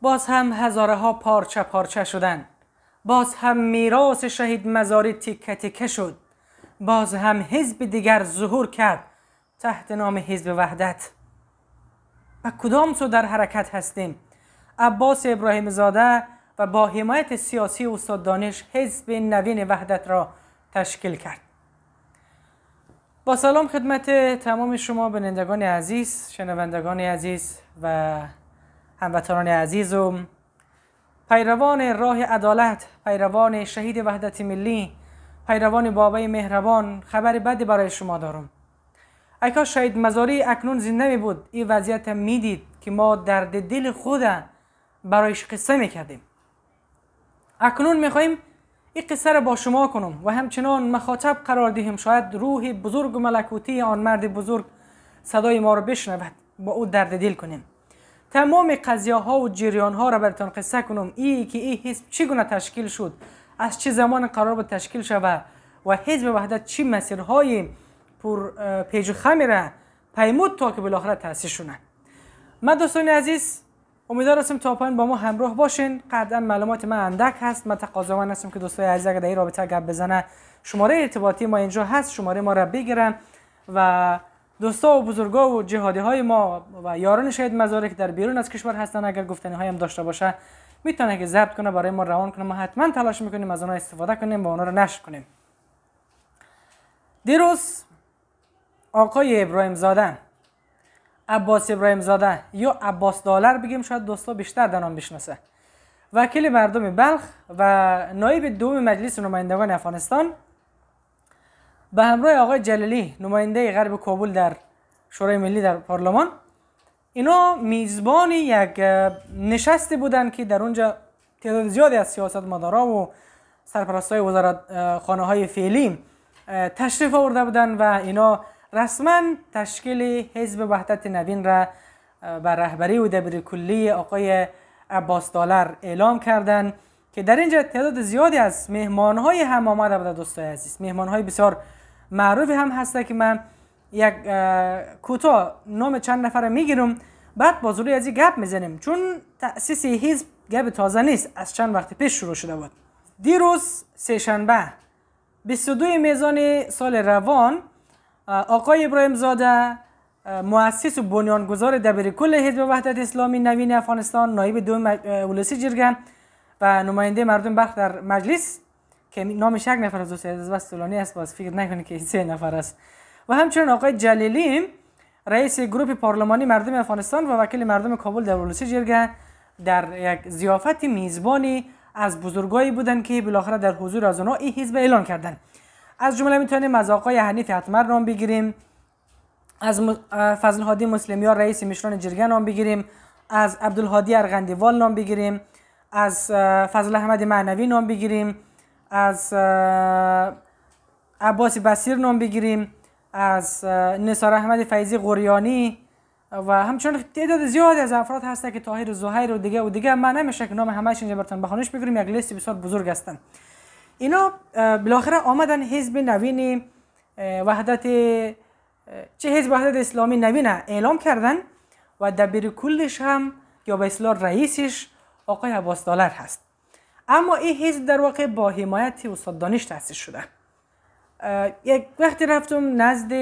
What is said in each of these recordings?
باز هم هزاره ها پارچه پارچه شدند، باز هم میراث شهید مزاری تیکه تیکه شد باز هم حزب دیگر ظهور کرد تحت نام حزب وحدت و کدام سو در حرکت هستیم عباس ابراهیم زاده و با حمایت سیاسی استاد دانش حزب نوین وحدت را تشکیل کرد با سلام خدمت تمام شما بینندگان عزیز شنوندگان عزیز و هموطنان عزیز و پیروان راه عدالت پیروان شهید وحدت ملی پیروان بابای مهربان خبر بدی برای شما دارم اگر شاید مزاری اکنون زنده می بود این وضعیت میدید که ما در دل خود برایش قصه کردیم. اکنون خواهیم این قصه را با شما کنم و همچنان مخاطب قرار دهیم شاید روح بزرگ و ملکوتی آن مرد بزرگ صدای ما را بشنود با او درد دل کنیم تمام قضیه ها و جریان ها را برتان قصه کنم ای که این حزب چگونه تشکیل شد از چه زمان قرار بود تشکیل شود و حزب وحدت چی مسیرهای پر پیج خمی را پیمود تا که بالاخره تاسیس شوند من دوستان عزیز امیدوار هستم تا پایین با ما همراه باشین قطعا معلومات من اندک هست من من هستم که دوستای عزیز اگر در این رابطه گپ بزنه شماره ارتباطی ما اینجا هست شماره ما را بگیرن و دوستا و بزرگا و جهادی های ما و یاران شهید مزاره که در بیرون از کشور هستن اگر گفتنی هایم داشته باشه میتونه که ضبط کنه برای ما روان کنه ما حتما تلاش میکنیم از اونها استفاده کنیم و اونها رو نشر کنیم دیروز آقای ابراهیم زاده عباس ابراهیم زاده یا عباس دالر بگیم شاید دوستا بیشتر در نام بشناسه وکیل مردم بلخ و نایب دوم مجلس نمایندگان افغانستان به همراه آقای جلالی نماینده غرب کابل در شورای ملی در پارلمان اینا میزبان یک نشستی بودند که در اونجا تعداد زیادی از سیاست مدارا و سرپرست های وزارت خانه های فعلی تشریف آورده بودند و اینا رسما تشکیل حزب وحدت نوین را بر رهبری و دبیر آقای عباس دالر اعلام کردند که در اینجا تعداد زیادی از مهمان های هم آمده بوده دوستای عزیز مهمان های بسیار معروفی هم هسته که من یک کوتاه نام چند نفر میگیرم بعد با زوری از گپ میزنیم چون تاسیس حزب گپ تازه نیست از چند وقت پیش شروع شده بود دیروز سهشنبه 22 میزان سال روان آقای ابراهیم زاده مؤسس و بنیانگذار دبیر کل حزب وحدت اسلامی نوین افغانستان نایب دوم ولسی جرگه و نماینده مردم بخش در مجلس که نامش یک نفر از دو از است باز فکر نکنید که سه نفر است و همچنین آقای جلیلی رئیس گروه پارلمانی مردم افغانستان و وکیل مردم کابل در ولسی جرگه در یک زیافت میزبانی از بزرگایی بودند که بالاخره در حضور از آنها این حزب اعلان کردند از جمله میتونیم از آقای حنیف حتمر نام بگیریم از فضل هادی مسلمیار رئیس مشران جرگه نام بگیریم از عبدالهادی ارغندیوال نام بگیریم از فضل احمد معنوی نام بگیریم از عباس بسیر نام بگیریم از نصار احمد فیضی غریانی و همچنان تعداد زیادی از افراد هستند که تاهیر زهیر و دیگه و دیگه من نمیشه که نام همه اینجا براتون بخونش بگیریم یک لیست بسیار بزرگ هستند اینا بالاخره آمدن حزب نوین وحدت چه حزب وحدت اسلامی نوین اعلام کردن و دبیر کلش هم یا به اصلا رئیسش آقای عباس دالر هست اما این حزب در واقع با حمایت استاد دانش تاسیس شده یک وقتی رفتم نزد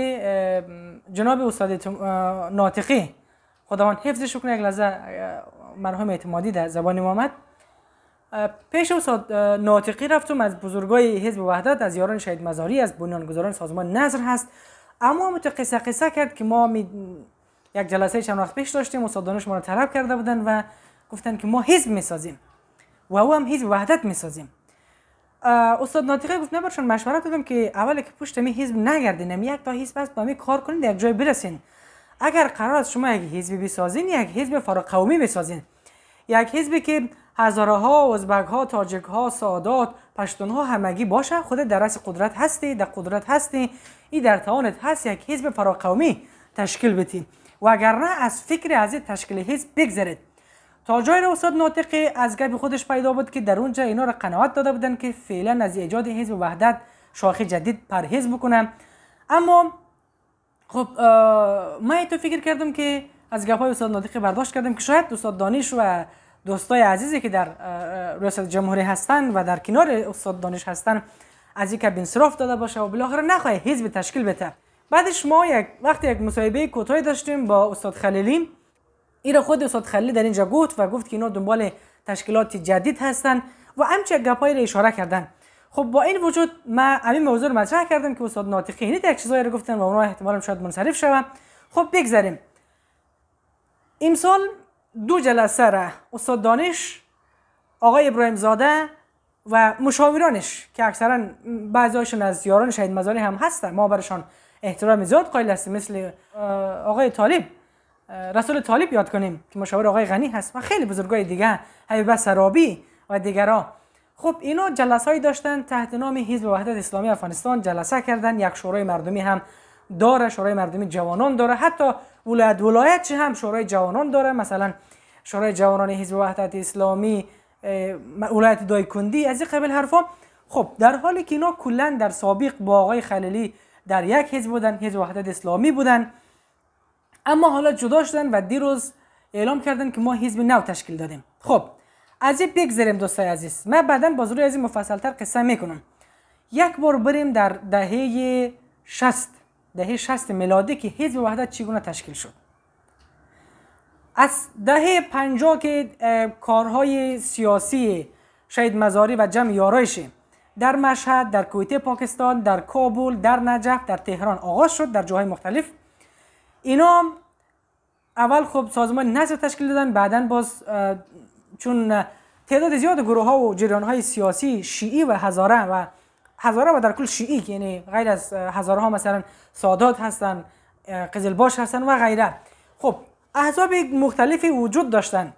جناب استاد ناطقی خداوند حفظش کنه یک لحظه مرحوم اعتمادی در زبان امامت پیش استاد ناطقی رفتم از بزرگای حزب وحدت از یاران شهید مزاری از بنیانگذاران سازمان نظر هست اما متقصه قصه کرد که ما یک جلسه چند وقت پیش داشتیم استاد دانش ما را طلب کرده بودن و گفتند که ما حزب میسازیم و او هم حزب وحدت میسازیم استاد ناطقه گفت نبرشون مشوره مشورت دادم که اول که پشت می حزب نگردینم یک تا حزب است با می کار کنید یک جای برسین اگر قرار است شما یک حزب بسازین یک حزب فارق قومی بسازین یک حزبی که هزاره ها ازبک ها تاجک ها سادات پشتون ها همگی باشه خود در قدرت هستی در قدرت هستی این در توانت هست یک حزب قومی تشکیل بدین و اگر نه از فکر از تشکیل حزب بگذرید تا جای را استاد ناطقی از گپ خودش پیدا بود که در اونجا اینا را قناعت داده بودن که فعلا از ایجاد حزب وحدت شاخه جدید پرهیز بکنم اما خب من تو فکر کردم که از گپ های استاد ناطق برداشت کردم که شاید استاد دانش و دوستای عزیزی که در ریاست جمهوری هستند و در کنار استاد دانش هستند از یک صرف داده باشه و بالاخره نخواهی حزب تشکیل بده بعدش ما یک وقتی یک مصاحبه کوتاهی داشتیم با استاد خلیلی این را خود استاد خلی در اینجا گفت و گفت که اینا دنبال تشکیلات جدید هستن و همچه گپایی را اشاره کردن خب با این وجود من همین موضوع رو مطرح کردم که استاد ناطقی اینی یک چیزایی رو گفتن و اونها احتمالاً شاید منصرف شوم خب بگذاریم امسال دو جلسه را استاد دانش آقای ابراهیم زاده و مشاورانش که اکثرا بعضیشون از یاران شهید مزاری هم هستن ما برشان احترام زیاد قائل هستیم مثل آقای طالب رسول طالب یاد کنیم که مشاور آقای غنی هست و خیلی بزرگای دیگه حبیب سرابی و دیگرا خب اینا جلسه هایی داشتن تحت نام حزب وحدت اسلامی افغانستان جلسه کردن یک شورای مردمی هم داره شورای مردمی جوانان داره حتی ولایت ولایت چه هم شورای جوانان داره مثلا شورای جوانان حزب وحدت اسلامی ولایت دایکندی از این قبل حرفا خب در حالی که اینا کلا در سابق با آقای خلیلی در یک حزب بودن حزب وحدت اسلامی بودن اما حالا جدا شدن و دیروز اعلام کردن که ما حزب نو تشکیل دادیم خب از این بگذریم دوستای عزیز من بعدا باز روی از این تر قصه میکنم یک بار بریم در دهه 60 دهه 60 میلادی که حزب وحدت چگونه تشکیل شد از دهه 50 که کارهای سیاسی شهید مزاری و جمع یارایش در مشهد در کویته پاکستان در کابل در نجف در تهران آغاز شد در جاهای مختلف اینا اول خب سازمان نصر تشکیل دادن بعدا باز چون تعداد زیاد گروه ها و جریان های سیاسی شیعی و هزاره و هزاره و در کل شیعی یعنی غیر از هزاره ها مثلا سادات هستن قزلباش هستن و غیره خب احزاب مختلفی وجود داشتن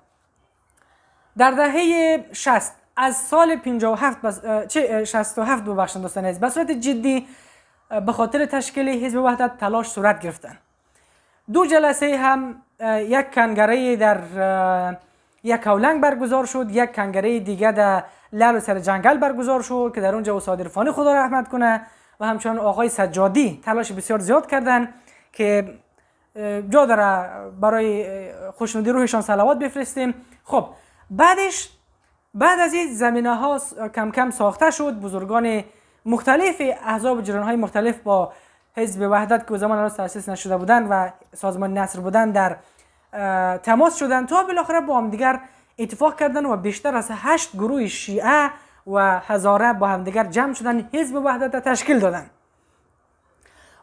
در دهه 60 از سال 57 بس... چه 67 ببخشند دوستان عزیز به صورت جدی به خاطر تشکیل حزب وحدت تلاش صورت گرفتن دو جلسه هم یک کنگره در یک کولنگ برگزار شد یک کنگره دیگه در لال و سر جنگل برگزار شد که در اونجا وصادر فانی خدا رحمت کنه و همچنان آقای سجادی تلاش بسیار زیاد کردن که جا داره برای خوشنودی روحشان سلوات بفرستیم خب بعدش بعد از این زمینه ها کم کم ساخته شد بزرگان مختلف احزاب جرانهای مختلف با حزب وحدت که زمان هنوز تاسیس نشده بودن و سازمان نصر بودن در تماس شدن تا بالاخره با هم دیگر اتفاق کردن و بیشتر از هشت گروه شیعه و هزاره با همدیگر جمع شدن حزب وحدت را تشکیل دادن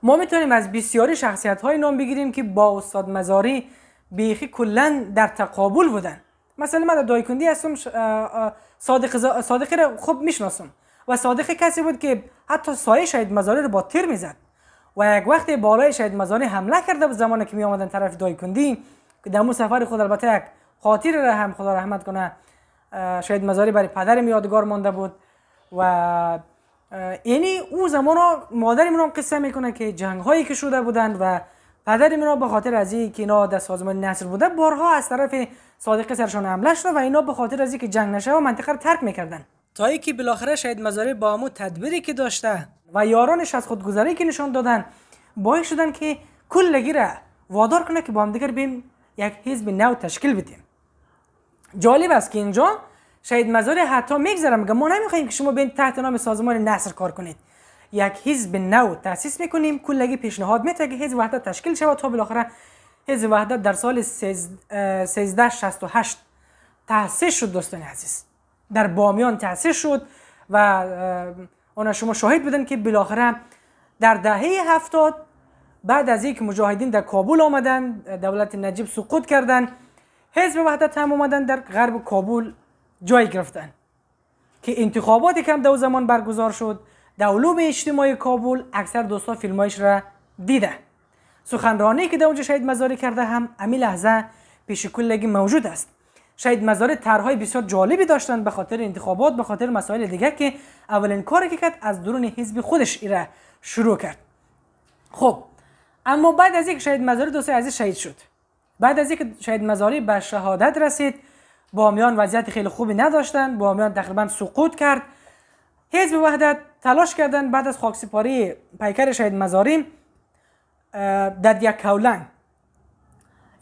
ما میتونیم از بسیاری شخصیت های نام بگیریم که با استاد مزاری بیخی کلا در تقابل بودن مثلا من در دایکندی هستم صادق صادقی را خوب میشناسم و صادقی کسی بود که حتی سایه شهید مزاری رو با تیر میزد و یک وقت بالای شهید مزاری حمله کرده بود زمانی که می آمدن طرف دایکندی که در سفر خود البته یک خاطر را هم خدا رحمت کنه شهید مزاری برای پدر یادگار مانده بود و یعنی او زمان مادر هم قصه میکنه که جنگ هایی که شده بودند و پدر منو به خاطر از اینکه اینا در سازمان نصر بوده بارها از طرف صادق سرشان حمله شده و اینا به خاطر از که جنگ نشه و منطقه رو ترک میکردن تا که بالاخره شهید مزاری با امو تدبیری که داشته و یارانش از خودگذری که نشان دادن باعث شدن که کل را وادار کنه که با هم دیگر بیم یک حزب نو تشکیل بدیم جالب است که اینجا شهید مزاری حتی میگذره میگه ما نمیخوایم که شما بین تحت نام سازمان نصر کار کنید یک حزب نو تاسیس میکنیم لگی پیشنهاد میده که حزب وحدت تشکیل شود تا بالاخره حزب وحدت در سال 1368 تاسیس شد دوستان عزیز در بامیان تاسیس شد و آن شما شاهد بودن که بالاخره در دهه هفتاد بعد از یک مجاهدین در کابل آمدن دولت نجیب سقوط کردن حزب وحدت هم آمدن در غرب کابل جای گرفتن که انتخابات کم دو زمان برگزار شد در علوم اجتماعی کابل اکثر دوستا فیلمایش را دیده سخنرانی که در اونجا شهید مزاری کرده هم امی لحظه پیش کلگی موجود است شاید مزار طرحهای بسیار جالبی داشتند به خاطر انتخابات به خاطر مسائل دیگه که اولین کاری که کرد از درون حزب خودش ایره شروع کرد خب اما بعد از یک شهید مزاری دوست عزیز شهید شد بعد از یک شهید مزاری به شهادت رسید بامیان وضعیت خیلی خوبی نداشتن بامیان تقریبا سقوط کرد حزب وحدت تلاش کردن بعد از خاکسپاری پیکر شهید مزاری در یک کولنگ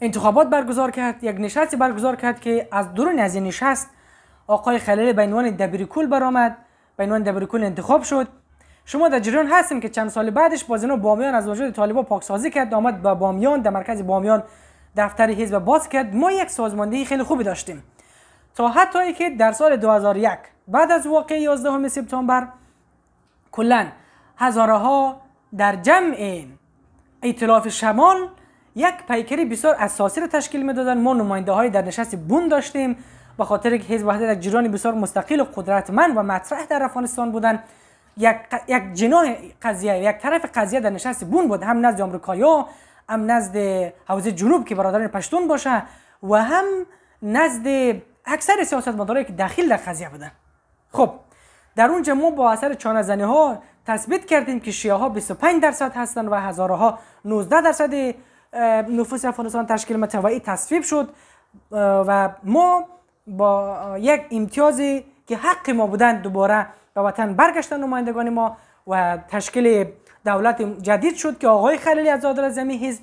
انتخابات برگزار کرد یک نشست برگزار کرد که از درون از این نشست آقای خلیل به عنوان دبیرکل برآمد به عنوان دبیرکل انتخاب شد شما در جریان هستیم که چند سال بعدش باز اینو بامیان از وجود طالبان پاکسازی کرد آمد به بامیان در مرکز بامیان دفتر حزب باز کرد ما یک سازماندهی خیلی خوبی داشتیم تا حتی که در سال 2001 بعد از واقع 11 سپتامبر کلا هزارها در جمع ائتلاف شمال یک پیکری بسیار اساسی را تشکیل میدادن ما نماینده های در نشست بون داشتیم به خاطر که حزب وحدت یک جریان بسیار مستقل و قدرتمند و مطرح در افغانستان بودند یک یک جناح قضیه یک طرف قضیه در نشست بون بود هم نزد آمریکایی‌ها هم نزد حوزه جنوب که برادران پشتون باشه و هم نزد اکثر سیاستمدارایی که داخل در قضیه بودن خب در اونجا ما با اثر چانه زنی ها تثبیت کردیم که شیعه ها 25 درصد هستند و هزاره ها 19 درصد نفوس افغانستان تشکیل متوایی تصویب شد و ما با یک امتیازی که حق ما بودند دوباره به وطن برگشتن نمایندگان ما و تشکیل دولت جدید شد که آقای خلیلی از از زمین حزب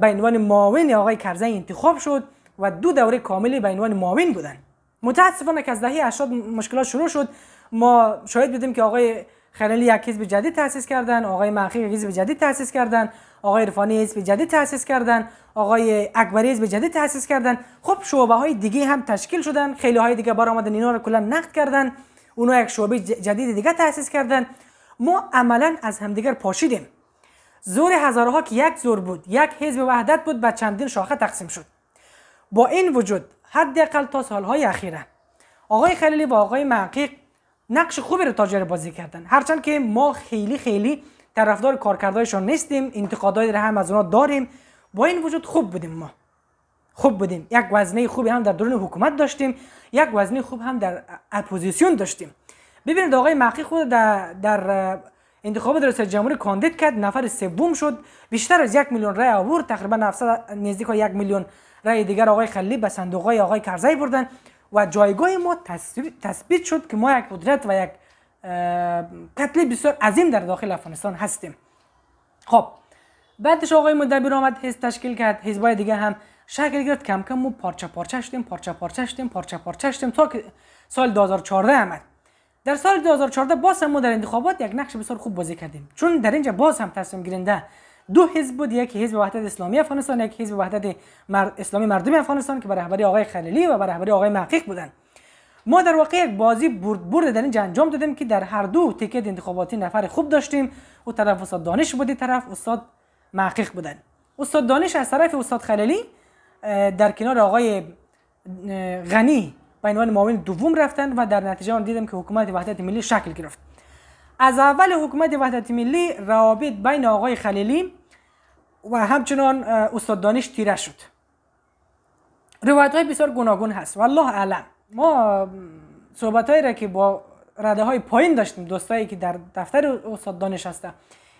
به عنوان معاون آقای کرزن انتخاب شد و دو دوره کاملی به عنوان معاون بودند متاسفانه که از دهه 80 مشکلات شروع شد ما شاید بودیم که آقای خلیلی یک حزب جدید تاسیس کردن آقای مخی یک حزب جدید تاسیس کردن آقای عرفانی حزب جدید تاسیس کردن آقای اکبری به جدید تاسیس کردن خب شعبه های دیگه هم تشکیل شدن خیلی های دیگه بار آمدن اینا رو کلا نقد کردن اونها یک شعبه جدید دیگه تاسیس کردن ما عملا از همدیگر پاشیدیم زور هزارها که یک زور بود یک حزب وحدت بود به چندین شاخه تقسیم شد با این وجود حداقل تا سالهای اخیره آقای خلیلی و آقای معقیق نقش خوبی رو تاجر بازی کردن هرچند که ما خیلی خیلی طرفدار کارکردهایشان نیستیم انتقادای را هم از اونا داریم با این وجود خوب بودیم ما خوب بودیم یک وزنه خوبی هم در درون حکومت داشتیم یک وزنه خوب هم در اپوزیسیون داشتیم ببینید آقای مقی خود در, در انتخابات رئیس جمهوری کاندید کرد نفر سوم شد بیشتر از یک میلیون رای آورد تقریبا 900 نزدیک یک میلیون رای دیگر آقای خلی به صندوق آقای کرزی بردن و جایگاه ما تثبیت شد که ما یک قدرت و یک تکلیف بسیار عظیم در داخل افغانستان هستیم خب بعدش آقای مدبر آمد حزب تشکیل کرد حزبای دیگه هم شکل گرفت کم کم مو پارچه پارچه شدیم پارچه پارچه شدیم پارچه پارچه شدیم تا که سال 2014 آمد در سال 2014 باز هم ما در انتخابات یک نقش بسیار خوب بازی کردیم چون در اینجا باز هم تصمیم گیرنده دو حزب بود یک حزب وحدت اسلامی افغانستان یک حزب وحدت مر... اسلامی مردم افغانستان که برای رهبری آقای خلیلی و برای رهبری آقای محقق بودند ما در واقع یک بازی برد برد در انجام دادیم که در هر دو تیکت انتخاباتی نفر خوب داشتیم او طرف استاد دانش بودی طرف استاد محقق بودن استاد دانش از طرف استاد خلیلی در کنار آقای غنی به عنوان معاون دوم رفتن و در نتیجه آن دیدم که حکومت وحدت ملی شکل گرفت از اول حکومت وحدت ملی روابط بین آقای خلیلی و همچنان استاد دانش تیره شد روایت های بسیار گوناگون هست والله اعلم ما هایی را که با رده های پایین داشتیم دوستایی که در دفتر استاد دانش هستن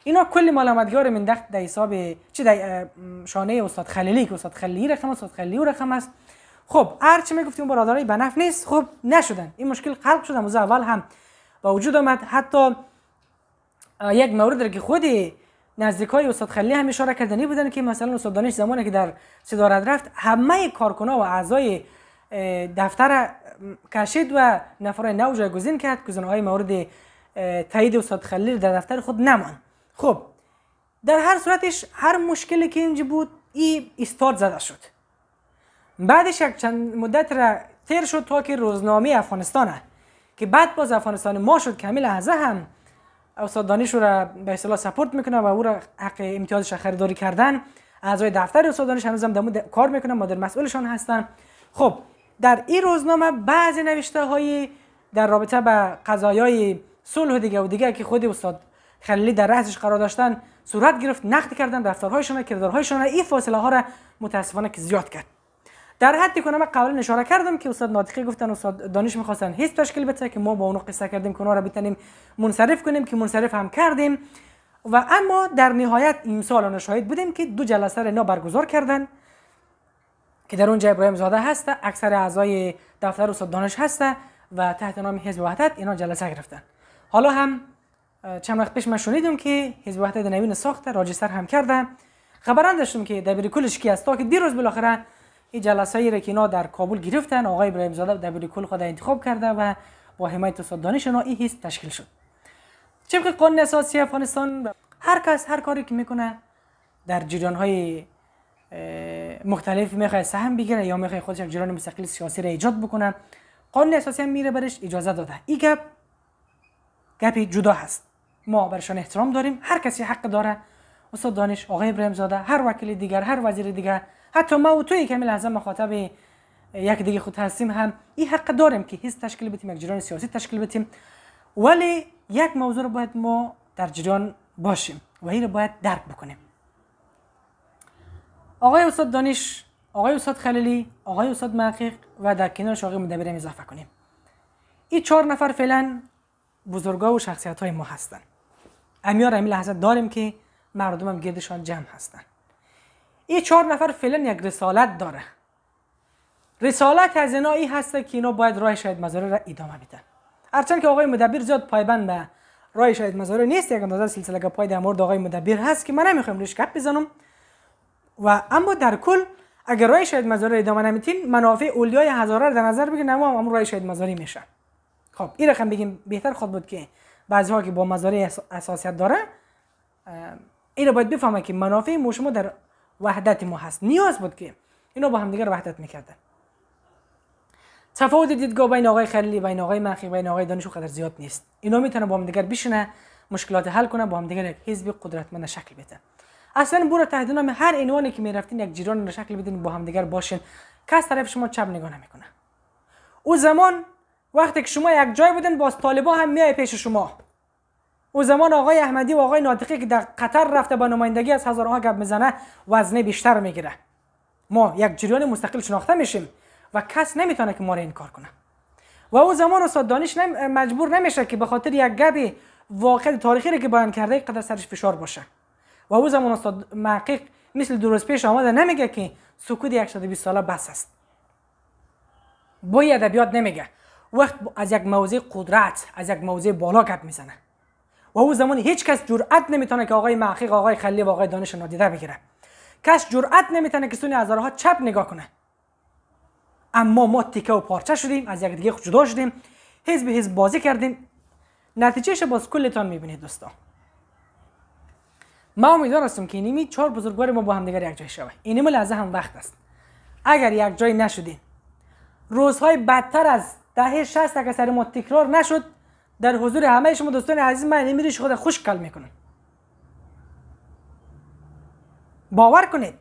اینا کلی ملامتگار را مندخت در حساب چی در شانه استاد خلیلی که استاد خلیلی رقم استاد خلیلی رقم است خب هر چی میگفتیم برادرای بنف نیست خب نشدن این مشکل خلق شد از اول هم با وجود آمد حتی یک مورد را که خود نزدیکای استاد خلیلی هم اشاره کردنی بودن که مثلا استاد دانش زمانی که در صدارت رفت همه کارکنان و اعضای دفتر کشید و نفر نو جایگزین کرد که های مورد تایید استاد خلیل در دفتر خود نمان خب در هر صورتش هر مشکلی که اینجا بود ای استاد زده شد بعدش یک چند مدت را تیر شد تا که روزنامه افغانستانه که بعد باز افغانستان ما شد که همین لحظه هم استاد دانش را به اصطلاح سپورت میکنه و او را حق امتیازش خریداری کردن اعضای دفتر استاد دانش هنوز هم کار میکنن مادر مسئولشان هستن خب در این روزنامه بعضی نوشته های در رابطه به قضایای صلح و دیگه و دیگه که خود استاد خلیلی در رأسش قرار داشتن صورت گرفت نقد کردن و کردارهایشون این فاصله ها را متاسفانه که زیاد کرد در حدی کنم من قبلا نشاره کردم که استاد ناطقی گفتن استاد دانش میخواستن هیچ تشکیل بده که ما با اونو قصه کردیم که اونا را بتنیم منصرف کنیم که منصرف هم کردیم و اما در نهایت این سالانه شاهد بودیم که دو جلسه را نا برگزار کردن که در اونجا ابراهیم زاده هست اکثر اعضای دفتر استاد دانش هسته و تحت نام حزب وحدت اینا جلسه گرفتن حالا هم چند وقت پیش من شنیدم که حزب وحدت نوین ساخته راجستر هم کرده خبران داشتم که دبیر کلش کی است تا که دیروز بالاخره این جلسه ای را که اینا در کابل گرفتن آقای ابراهیم زاده دبیر کل خود انتخاب کرده و با حمایت استاد دانش اینا این تشکیل شد چه قانون اساسی افغانستان هر کس هر کاری که میکنه در جریان های مختلف میخواد سهم بگیره یا میخواد خودش جریان مستقل سیاسی را ایجاد بکنه قانون اساسی هم میره برش اجازه داده این گپ گپی جدا هست ما برشان احترام داریم هر کسی حق داره استاد دانش آقای ابراهیم زاده هر وکیل دیگر هر وزیر دیگر حتی ما و توی که لحظه مخاطب یک دیگه خود هستیم هم این حق داریم که هیچ تشکیل بتیم یک جریان سیاسی تشکیل بتیم ولی یک موضوع رو باید ما در جریان باشیم و این رو باید درک بکنیم آقای استاد دانش آقای استاد خلیلی آقای استاد محقق و در کنارش آقای مدبرم اضافه کنیم این چهار نفر فعلا بزرگا و شخصیت های ما هستند امیار امی لحظه داریم که مردم هم گردشان جمع هستند این چهار نفر فعلا یک رسالت داره رسالت از اینا ای هست که اینا باید راه شاید مزاره را ادامه بدن هرچند که آقای مدبر زیاد پایبند به راه شاید مزاره نیست یک اندازه سلسله پای در مورد آقای مدبر هست که من نمیخوام روش گپ بزنم و اما در کل اگر رای شاید مزاری ادامه نمیتین منافع اولیای هزاره رو در نظر بگیر اما هم, رای شاید مزاری میشه خب این رقم بگیم بهتر خود بود که بعضی ها که با مزاری اساسیت داره این رو باید بفهمه که منافع ما شما در وحدت ما هست نیاز بود که اینا با همدیگر وحدت میکردن تفاوت دیدگاه بین آقای خلیلی بین آقای مخی بین آقای دانشو قدر زیاد نیست اینا میتونه با همدیگر بشینه مشکلات حل کنه با همدیگر یک حزب قدرتمند شکل بده اصلا برو تحت هر عنوانی که میرفتین یک جیران رو شکل بدین با همدیگر باشین کس طرف شما چپ نگاه نمیکنه او زمان وقتی که شما یک جای بودین باز طالبا هم میای پیش شما او زمان آقای احمدی و آقای ناطقی که در قطر رفته با نمایندگی از هزارها گپ میزنه وزنه بیشتر میگیره ما یک جریان مستقل شناخته میشیم و کس نمیتونه که ما را این کار کنه و او زمان استاد دانش مجبور نمیشه که به خاطر یک گپی واقع تاریخی رو که بیان کرده قدر سرش فشار باشه و زمان استاد محقق مثل درست پیش آمده نمیگه که سکوت 120 ساله بس است بوی ادبیات نمیگه وقت از یک موضع قدرت از یک موضع بالا گپ میزنه و او زمان هیچ کس جرأت نمیتونه که آقای محقق آقای خلی و آقای دانش نادیده بگیره کس جرأت نمیتونه که سونی هزارها چپ نگاه کنه اما ما تیکه و پارچه شدیم از یک دیگه جدا شدیم حزب حزب بازی کردیم نتیجهش باز کلتان میبینید دوستان ما امیدوار هستم که این چهار بزرگوار ما با همدیگر یک جای شوه اینم لحظه هم وقت است اگر یک جای نشدین روزهای بدتر از دهه 60 اگر سر ما تکرار نشد در حضور همه شما دوستان عزیز من نمیریش خود خوش کل میکنن باور کنید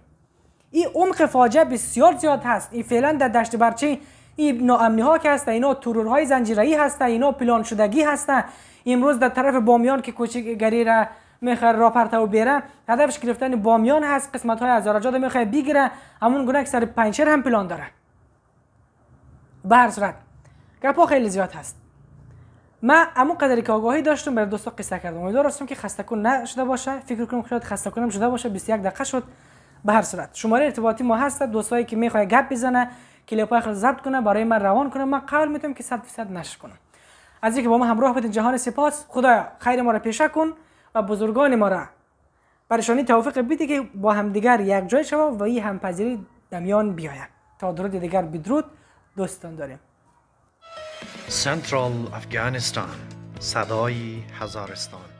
این عمق فاجعه بسیار زیاد هست این فعلا در دشت برچه این ناامنی ها که هست اینا تورورهای زنجیره‌ای هستن اینا پلان شدگی هستن امروز در طرف بامیان که کوچک گریره، میخواد راپرتا و بره هدفش گرفتن بامیان هست قسمت های از رو میخواد بگیره همون گونه سر پنچر هم پلان داره به هر صورت گپا خیلی زیاد هست ما امو قدری که آگاهی داشتم برای دوستا قصه کردم امیدوار که خسته کن نشده باشه فکر کنم شاید خسته کنم شده باشه 21 دقیقه شد به هر صورت شماره ارتباطی ما هست دوستایی که میخواد گپ بزنه کلیپ های خود ضبط کنه برای من روان کنه من قبول میتونم که 100 درصد کنم از اینکه با ما همراه بودین جهان سپاس خدایا خیر ما را پیشه کن و بزرگان ما را برشانی توافق بیده که با همدیگر یک جای شما و این همپذیری دمیان بیاید تا درود دیگر بدرود دوستان داریم سنترال افغانستان صدای هزارستان